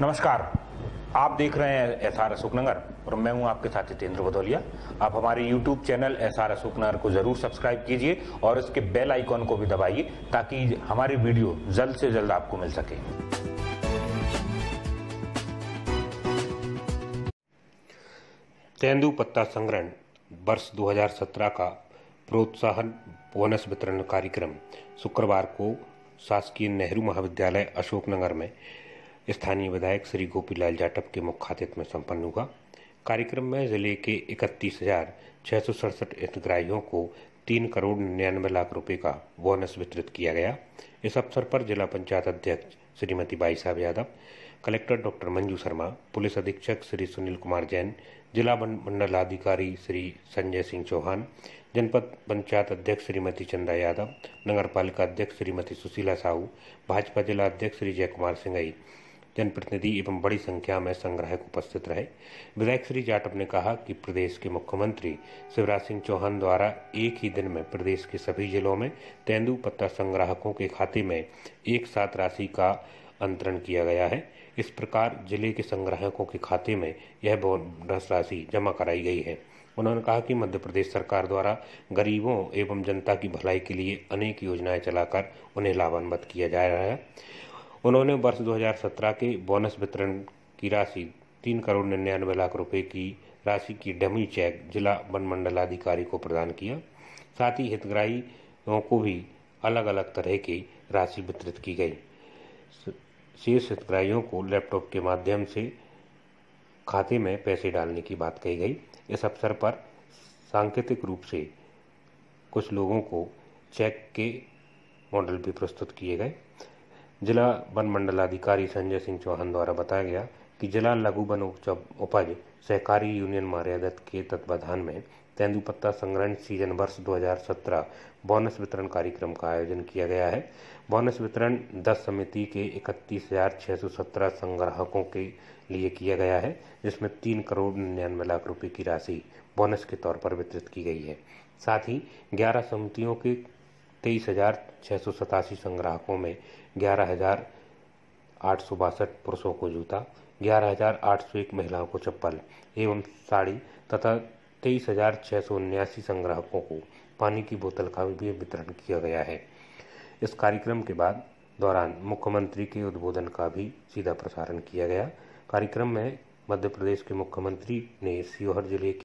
नमस्कार आप देख रहे हैं एस आर अशोकनगर और मैं हूं आपके साथ जितेंद्र बदौलिया आप हमारे YouTube channel S R Ashoknagar को जरूर सब्सक्राइब कीजिए और इसके बेल आइकॉन को भी दबाइए ताकि हमारी वीडियो जल्द से जल्द आपको मिल सके तेंदु पत्ता संग्रहण वर्ष 2017 का प्रोत्साहन बोनस वितरण कार्यक्रम शुक्रवार को शासकीय नेहरू महाविद्यालय अशोकनगर में स्थानीय विधायक श्री गोपीलाल जाटव के मुख्यातित्व में संपन्न हुआ कार्यक्रम में जिले के इकतीस हजार छह सौ सड़सठ हितग्राहियों को तीन करोड़ निन्यानवे लाख रुपए का बोनस वितरित किया गया इस अवसर पर जिला पंचायत अध्यक्ष Shrimati Bai Sahab Yadav collector doctor Manju Sharma police अधीक्षक श्री सुनील कुमार जैन जिला मंडलाधिकारी श्री संजय सिंह चौहान जनपद पंचायत अध्यक्ष श्रीमती चंदा यादव नगर पालिका अध्यक्ष श्रीमती सुशीला साहू भाजपा जिला अध्यक्ष श्री जय कुमार सिंह जनप्रतिनिधि एवं बड़ी संख्या में संग्राहक उपस्थित रहे विधायक श्री जाटव ने कहा कि प्रदेश के मुख्यमंत्री शिवराज सिंह चौहान द्वारा एक ही दिन में प्रदेश के सभी जिलों में तेंदू पत्ता संग्राहकों के खाते में एक साथ राशि का अंतरण किया गया है इस प्रकार जिले के संग्राहकों के खाते में यह बोनस राशि जमा कराई गई है उन्होंने कहा कि मध्य प्रदेश सरकार द्वारा गरीबों एवं जनता की भलाई के लिए अनेक योजनाएं चलाकर उन्हें लाभान्वित किया जा रहा है उन्होंने वर्ष 2017 के बोनस वितरण की राशि तीन करोड़ निन्यानवे लाख रुपए की राशि की डमी चेक जिला वन मंडलाधिकारी को प्रदान किया साथ ही हितग्राहियों को भी अलग अलग तरह की राशि वितरित की गई शेष हितग्राहियों को लैपटॉप के माध्यम से खाते में पैसे डालने की बात कही गई इस अवसर पर सांकेतिक रूप से कुछ लोगों को चेक के मॉडल भी प्रस्तुत किए गए जिला वन मंडलाधिकारी संजय सिंह चौहान द्वारा बताया गया कि जिला लघु वन उपज सहकारी यूनियन मर्यादत के तत्वाधान में तेंदुपत्ता संग्रहण सीजन वर्ष 2017 बोनस वितरण कार्यक्रम का आयोजन किया गया है बोनस वितरण 10 समिति के इकतीस संग्राहकों के लिए किया गया है जिसमें तीन करोड़ निन्यानवे लाख रुपए की राशि बोनस के तौर पर वितरित की गई है साथ ही 11 समितियों के तेईस हजार छः सौ सतासी संग्राहकों में ग्यारह हजार आठ सौ बासठ पुरुषों को जूता ग्यारह हजार आठ सौ एक महिलाओं को चप्पल एवं साड़ी तथा तेईस हजार छः सौ उन्यासी संग्राहकों को पानी की बोतल का भी वितरण किया गया है इस कार्यक्रम के बाद दौरान मुख्यमंत्री के उद्बोधन का भी सीधा प्रसारण किया गया कार्यक्रम में मध्य प्रदेश के मुख्यमंत्री ने सीहोर जिले